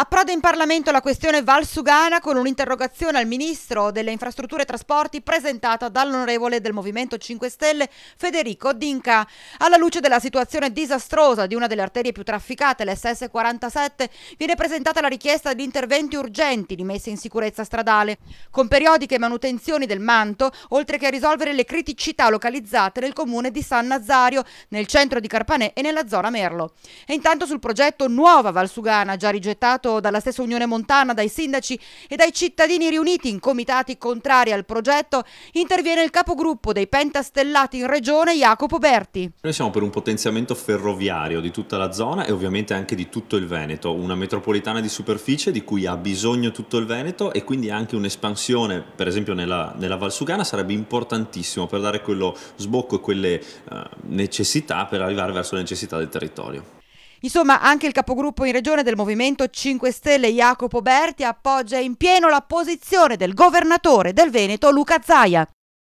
Approda in Parlamento la questione Valsugana con un'interrogazione al Ministro delle Infrastrutture e Trasporti presentata dall'onorevole del Movimento 5 Stelle Federico Dinca. Alla luce della situazione disastrosa di una delle arterie più trafficate, l'SS 47, viene presentata la richiesta di interventi urgenti di messa in sicurezza stradale, con periodiche manutenzioni del manto, oltre che a risolvere le criticità localizzate nel comune di San Nazario, nel centro di Carpanè e nella zona Merlo. E intanto sul progetto Nuova Valsugana, già rigettato presentato dalla stessa Unione Montana, dai sindaci e dai cittadini riuniti in comitati contrari al progetto, interviene il capogruppo dei pentastellati in regione Jacopo Berti. Noi siamo per un potenziamento ferroviario di tutta la zona e ovviamente anche di tutto il Veneto, una metropolitana di superficie di cui ha bisogno tutto il Veneto e quindi anche un'espansione, per esempio nella, nella Valsugana, sarebbe importantissimo per dare quello sbocco e quelle eh, necessità per arrivare verso le necessità del territorio. Insomma, anche il capogruppo in regione del Movimento 5 Stelle Jacopo Berti appoggia in pieno la posizione del governatore del Veneto Luca Zaia.